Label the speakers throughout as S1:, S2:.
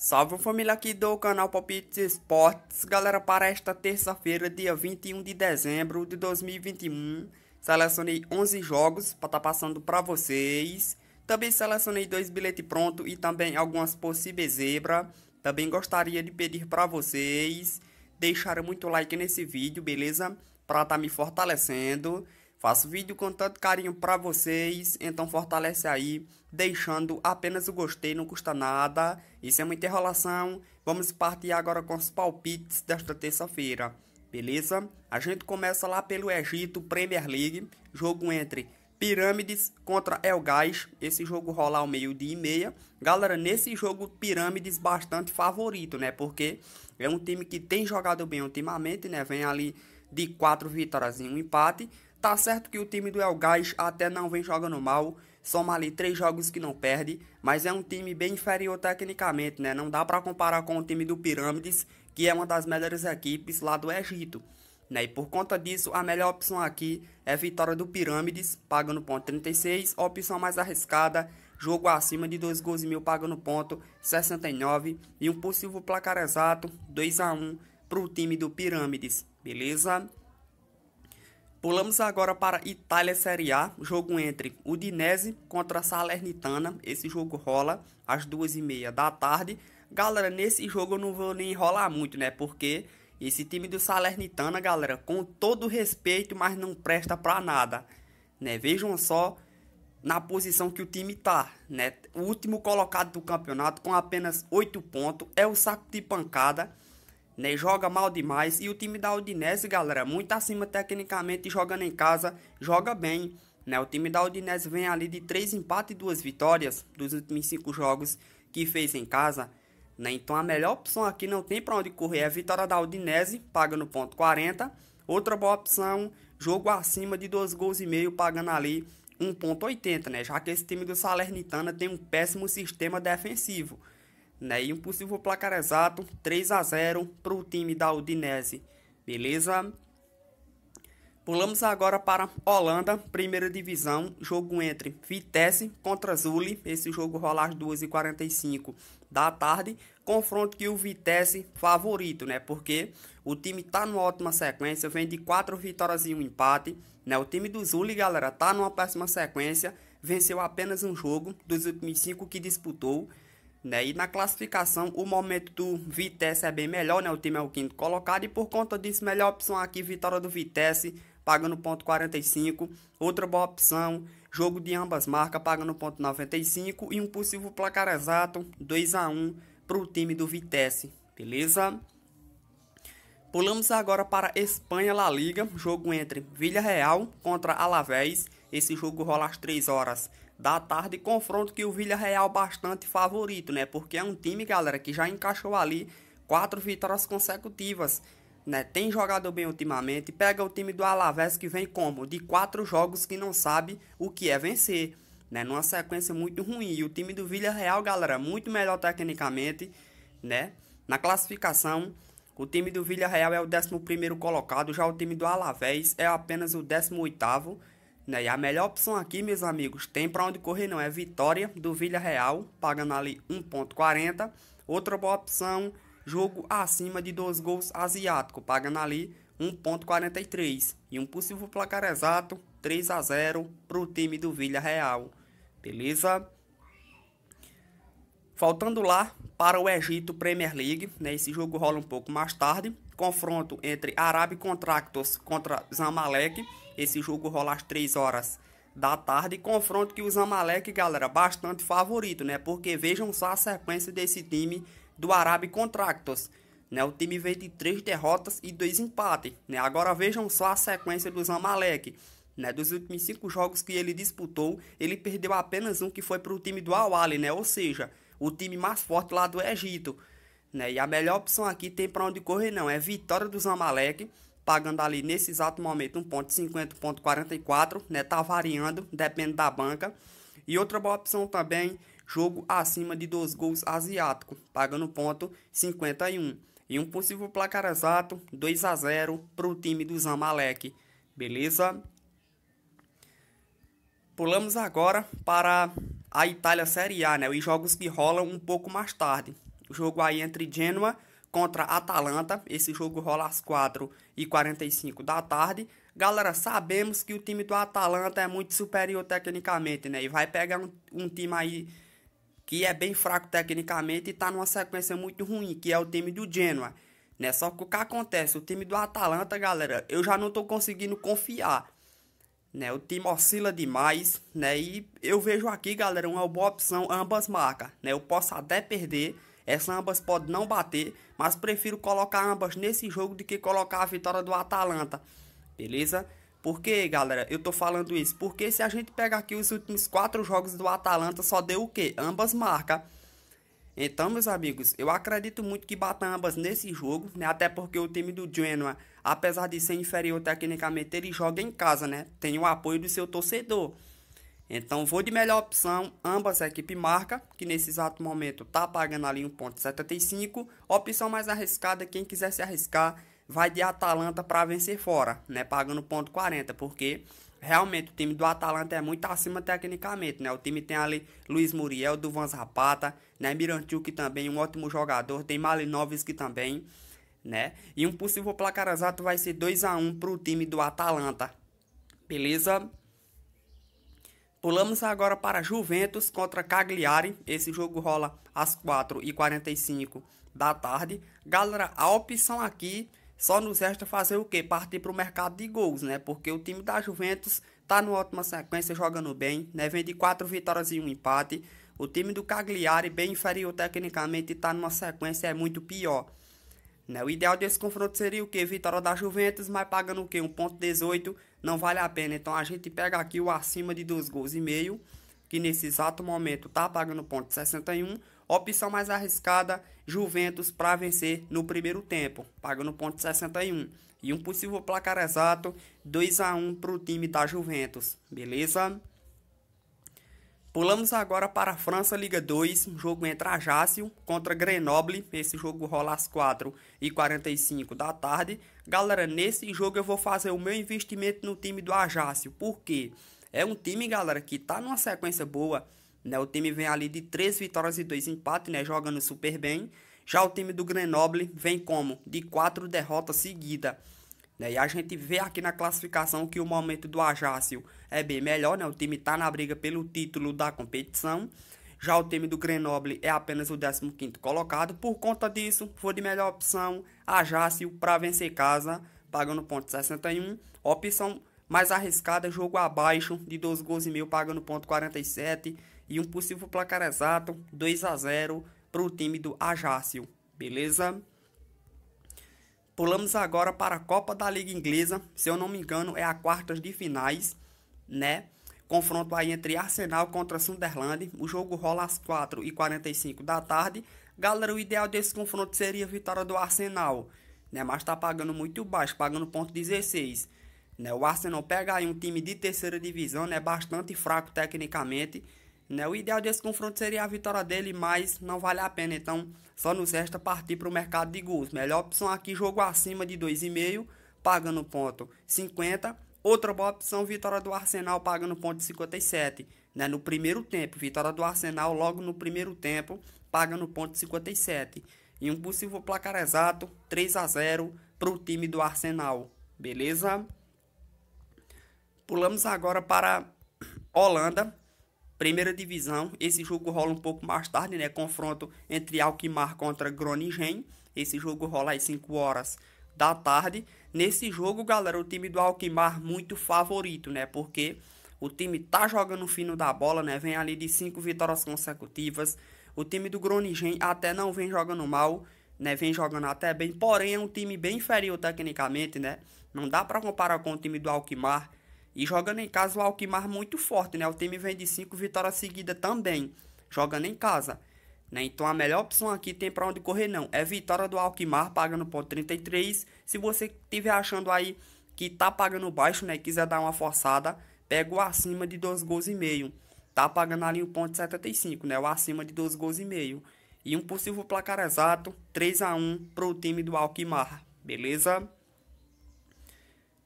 S1: Salve família aqui do canal Palpites Esportes, galera, para esta terça-feira, dia 21 de dezembro de 2021, selecionei 11 jogos para estar tá passando para vocês, também selecionei dois bilhetes pronto e também algumas possíveis zebra, também gostaria de pedir para vocês deixarem muito like nesse vídeo, beleza? Para estar tá me fortalecendo, Faço vídeo com tanto carinho para vocês, então fortalece aí, deixando apenas o gostei, não custa nada. Isso é muita enrolação, vamos partir agora com os palpites desta terça-feira, beleza? A gente começa lá pelo Egito Premier League, jogo entre Pirâmides contra El Gás. Esse jogo rola ao meio-dia e meia. Galera, nesse jogo, Pirâmides bastante favorito, né? Porque é um time que tem jogado bem ultimamente, né? Vem ali de quatro vitórias e um empate. Tá certo que o time do El Gás até não vem jogando mal, soma ali três jogos que não perde, mas é um time bem inferior tecnicamente, né? Não dá para comparar com o time do Pirâmides, que é uma das melhores equipes lá do Egito. Né? E por conta disso, a melhor opção aqui é vitória do Pirâmides, pagando ponto 36, opção mais arriscada, jogo acima de 2 gols e mil pagando ponto 69 e um possível placar exato 2 a 1 para o time do Pirâmides, beleza? Pulamos agora para Itália Série A, jogo entre Udinese contra Salernitana. Esse jogo rola às duas e meia da tarde. Galera, nesse jogo eu não vou nem enrolar muito, né? Porque esse time do Salernitana, galera, com todo respeito, mas não presta para nada, né? Vejam só na posição que o time tá, né? O último colocado do campeonato com apenas oito pontos é o saco de pancada né? Joga mal demais. E o time da Udinese, galera, muito acima tecnicamente, jogando em casa, joga bem. Né? O time da Udinese vem ali de três empates e duas vitórias dos últimos cinco jogos que fez em casa. Né? Então a melhor opção aqui não tem para onde correr. É a vitória da Udinese, paga no ponto 40. Outra boa opção, jogo acima de dois gols e meio, pagando ali 1.80, né? Já que esse time do Salernitana tem um péssimo sistema defensivo né? E um possível placar exato, 3 a 0 para o time da Udinese, beleza? Pulamos agora para Holanda, primeira divisão, jogo entre Vitesse contra Zule esse jogo rola às 2h45 da tarde, confronto que o Vitesse favorito, né? Porque o time tá numa ótima sequência, vem de 4 vitórias e um empate, né? O time do Zule galera, tá numa péssima sequência, venceu apenas um jogo dos últimos 5 que disputou, né? E na classificação, o momento do Vitesse é bem melhor, né? O time é o quinto colocado e por conta disso, melhor opção aqui, vitória do Vitesse, pagando ponto 45. Outra boa opção, jogo de ambas marcas, pagando ponto 95 e um possível placar exato, 2 a 1 para o time do Vitesse, beleza? Pulamos agora para Espanha La Liga, jogo entre Villarreal contra Alavés. Esse jogo rola às 3 horas da tarde, confronto que o Villarreal bastante favorito, né? Porque é um time, galera, que já encaixou ali quatro vitórias consecutivas, né? Tem jogado bem ultimamente, pega o time do Alavés que vem como? De quatro jogos que não sabe o que é vencer, né? Numa sequência muito ruim. E o time do Villarreal, galera, muito melhor tecnicamente, né? Na classificação, o time do Villarreal é o 11 colocado, já o time do Alavés é apenas o 18 oitavo né? E a melhor opção aqui, meus amigos, tem para onde correr não, é Vitória do Vila Real, pagando ali 1.40. Outra boa opção, jogo acima de dois gols asiático, pagando ali 1.43. E um possível placar exato, 3 a 0 para o time do Vila Real. Beleza? Faltando lá para o Egito Premier League, né? Esse jogo rola um pouco mais tarde. Confronto entre Arábia Contractors contra Zamalek. Esse jogo rola às 3 horas da tarde. Confronto que o Zamalek, galera, bastante favorito, né? Porque vejam só a sequência desse time do Arabi Contractors. Né, o time veio de 3 derrotas e 2 empates. Né? Agora vejam só a sequência do Zamalek. Né, dos últimos 5 jogos que ele disputou, ele perdeu apenas um que foi para o time do Awali, né? ou seja, o time mais forte lá do Egito. Né? E a melhor opção aqui tem para onde correr não, é vitória do Zamalek pagando ali nesse exato momento 1,50,44, né? Tá variando, depende da banca. E outra boa opção também, jogo acima de dois gols asiático, pagando ponto 51. E um possível placar exato, 2 a 0 para o time do Zamalek. Beleza? Pulamos agora para a Itália Série A, né? Os jogos que rolam um pouco mais tarde. O jogo aí entre Genoa contra Atalanta. Esse jogo rola às 4h45 da tarde. Galera, sabemos que o time do Atalanta é muito superior tecnicamente, né? E vai pegar um, um time aí que é bem fraco tecnicamente e está numa sequência muito ruim, que é o time do Genoa. Né? Só que o que acontece? O time do Atalanta, galera, eu já não estou conseguindo confiar. Né? O time oscila demais, né? E eu vejo aqui, galera, uma boa opção, ambas marcas. Né? Eu posso até perder, essas ambas podem não bater, mas prefiro colocar ambas nesse jogo do que colocar a vitória do Atalanta. Beleza? Por que, galera, eu tô falando isso? Porque se a gente pegar aqui os últimos quatro jogos do Atalanta, só deu o quê? Ambas marca. Então, meus amigos, eu acredito muito que bata ambas nesse jogo, né? Até porque o time do Genoa, apesar de ser inferior tecnicamente, ele joga em casa, né? Tem o apoio do seu torcedor. Então vou de melhor opção, ambas a equipe marca, que nesse exato momento está pagando ali 1.75. Opção mais arriscada, quem quiser se arriscar, vai de Atalanta para vencer fora, né? Pagando 1.40, porque realmente o time do Atalanta é muito acima tecnicamente, né? O time tem ali Luiz Muriel, Duvan Zapata, né? que também, é um ótimo jogador, tem Malinovski também, né? E um possível placar exato vai ser 2 a 1 para o time do Atalanta. Beleza? Pulamos agora para Juventus contra Cagliari. Esse jogo rola às 4h45 da tarde. Galera, a opção aqui só nos resta fazer o quê? Partir para o mercado de gols, né? Porque o time da Juventus está numa ótima sequência, jogando bem, né? Vem de 4 vitórias e um empate. O time do Cagliari, bem inferior tecnicamente, está numa sequência é muito pior. Né? O ideal desse confronto seria o quê? Vitória da Juventus, mas pagando o quê? 1.18 não vale a pena. Então a gente pega aqui o acima de 2 gols e meio, que nesse exato momento tá pagando ponto 61. Opção mais arriscada, Juventus para vencer no primeiro tempo, pagando ponto 61. E um possível placar exato, 2 a 1 para o time da Juventus, beleza? Pulamos agora para a França Liga 2, um jogo entre Ajaccio contra Grenoble, esse jogo rola às 4 e 45 da tarde. Galera, nesse jogo eu vou fazer o meu investimento no time do Ajaccio, porque é um time, galera, que tá numa sequência boa, né? O time vem ali de 3 vitórias e 2 empates, né, jogando super bem. Já o time do Grenoble vem como? De 4 derrotas seguidas. Né? E a gente vê aqui na classificação que o momento do Ajácio é bem melhor, né? O time está na briga pelo título da competição. Já o time do Grenoble é apenas o 15º colocado. Por conta disso, foi de melhor opção Ajácio para vencer casa, pagando ponto 61. Opção mais arriscada, jogo abaixo de 12 gols e meio, pagando ponto 47. E um possível placar exato, 2 a 0 para o time do Ajácio. Beleza? Pulamos agora para a Copa da Liga Inglesa, se eu não me engano, é a quartas de finais, né? Confronto aí entre Arsenal contra Sunderland. O jogo rola às 4h45 da tarde. Galera, o ideal desse confronto seria a vitória do Arsenal, né? Mas tá pagando muito baixo, pagando ponto 16. Né? O Arsenal pega aí um time de terceira divisão, né? Bastante fraco tecnicamente. Né? O ideal desse confronto seria a vitória dele, mas não vale a pena. Então, só nos resta partir para o mercado de gols. Melhor opção aqui, jogo acima de 2,5, pagando ponto 50. Outra boa opção, vitória do Arsenal, pagando ponto 57. Né? No primeiro tempo, vitória do Arsenal logo no primeiro tempo, pagando ponto 57. E um possível placar exato, 3 a 0 para o time do Arsenal. Beleza? Pulamos agora para Holanda primeira divisão. Esse jogo rola um pouco mais tarde, né? Confronto entre Alquimar contra Groningen. Esse jogo rola às 5 horas da tarde. Nesse jogo, galera, o time do Alquimar muito favorito, né? Porque o time tá jogando fino da bola, né? Vem ali de 5 vitórias consecutivas. O time do Groningen até não vem jogando mal, né? Vem jogando até bem, porém é um time bem inferior tecnicamente, né? Não dá para comparar com o time do Alquimar e jogando em casa, o Alquimar muito forte, né? O time vem de cinco vitórias seguidas também, jogando em casa. Né? Então a melhor opção aqui tem para onde correr não. É vitória do Alquimar pagando ponto 33. Se você estiver achando aí que tá pagando baixo, né, quiser dar uma forçada, pega o acima de 2 gols e meio. Tá pagando ali o ponto 75, né? O acima de 2 gols e meio. E um possível placar exato, 3 a 1 pro time do Alquimar. Beleza?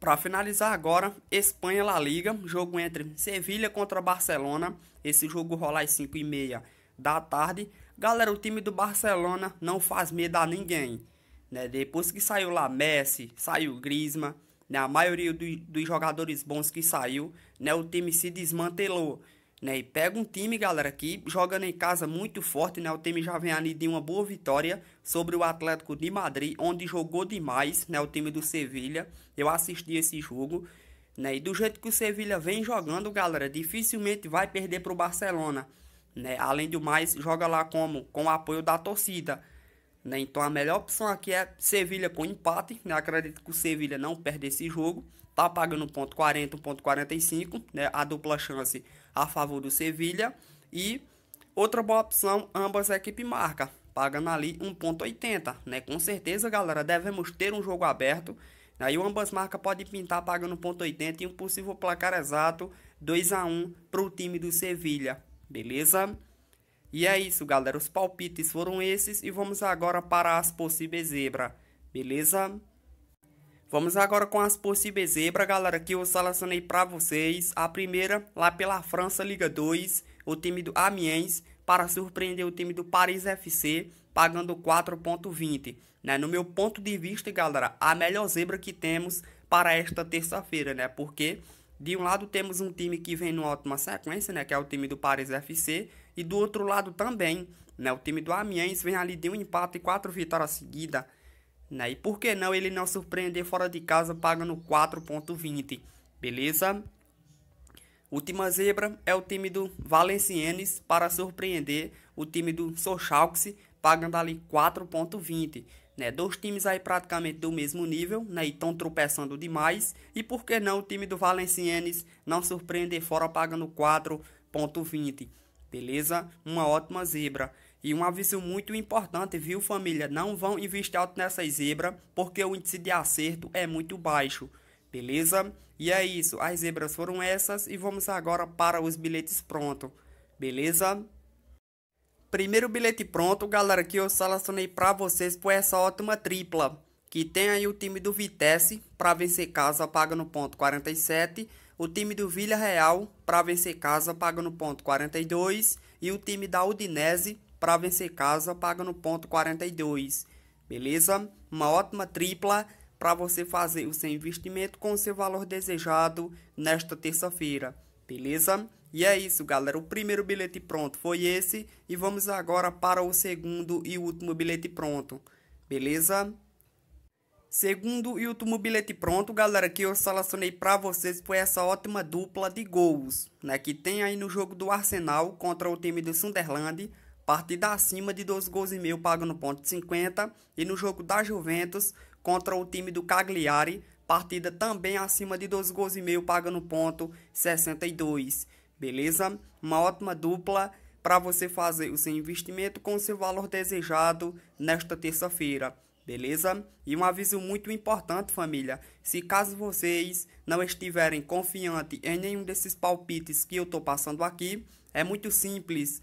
S1: Para finalizar agora, Espanha La Liga, jogo entre Sevilha contra Barcelona. Esse jogo rola às 5 e meia da tarde. Galera, o time do Barcelona não faz medo a ninguém. Né? Depois que saiu lá Messi, saiu Griezmann, né? a maioria do, dos jogadores bons que saiu, né? o time se desmantelou. Né? E pega um time, galera, que jogando em casa muito forte, né? O time já vem ali de uma boa vitória sobre o Atlético de Madrid, onde jogou demais, né? O time do Sevilha. Eu assisti esse jogo. Né? E do jeito que o Sevilha vem jogando, galera, dificilmente vai perder para o Barcelona. Né? Além do mais, joga lá como? Com o apoio da torcida. Né? Então a melhor opção aqui é Sevilha com empate. Né? Acredito que o Sevilha não perde esse jogo. Tá pagando 1.40, 1.45. Né? A dupla chance a favor do Sevilha. E outra boa opção, ambas a equipe marca, pagando ali 1.80, né? Com certeza, galera, devemos ter um jogo aberto. Aí o ambas marcas pode pintar pagando 1.80 e um possível placar exato 2 a 1 para o time do Sevilha, beleza? E é isso, galera. Os palpites foram esses e vamos agora para as possíveis zebra, beleza? Vamos agora com as possíveis zebras, galera, que eu selecionei para vocês. A primeira, lá pela França Liga 2, o time do Amiens, para surpreender o time do Paris FC, pagando 4.20. Né? No meu ponto de vista, galera, a melhor zebra que temos para esta terça-feira, né? Porque de um lado temos um time que vem numa ótima sequência, né, que é o time do Paris FC, e do outro lado também, né, o time do Amiens vem ali de um empate e quatro vitórias seguidas né? E por que não ele não surpreender fora de casa pagando 4.20, beleza? Última zebra é o time do Valenciennes para surpreender o time do Sochaux, pagando ali 4.20. Né? Dois times aí praticamente do mesmo nível, né? E estão tropeçando demais. E por que não o time do Valenciennes não surpreender fora pagando 4.20? Beleza? Uma ótima zebra. E um aviso muito importante, viu família? Não vão investir alto nessa zebra, porque o índice de acerto é muito baixo, beleza? E é isso, as zebras foram essas e vamos agora para os bilhetes pronto, beleza? Primeiro bilhete pronto, galera, que eu selecionei para vocês foi essa ótima tripla, que tem aí o time do Vitesse para vencer casa paga no ponto 47, o time do Vila Real para vencer casa paga no ponto 42 e o time da Udinese para vencer casa, paga no ponto 42. Beleza? Uma ótima tripla para você fazer o seu investimento com o seu valor desejado nesta terça-feira. Beleza? E é isso, galera. O primeiro bilhete pronto foi esse. E vamos agora para o segundo e último bilhete pronto. Beleza? Segundo e último bilhete pronto, galera, que eu selecionei para vocês foi essa ótima dupla de gols, né, que tem aí no jogo do Arsenal contra o time do Sunderland. Partida acima de 12 gols e meio paga no ponto 50 e no jogo da Juventus contra o time do Cagliari, partida também acima de 12 gols e meio paga no ponto 62. Beleza? Uma ótima dupla para você fazer o seu investimento com o seu valor desejado nesta terça-feira. Beleza? E um aviso muito importante, família. Se caso vocês não estiverem confiante em nenhum desses palpites que eu tô passando aqui, é muito simples.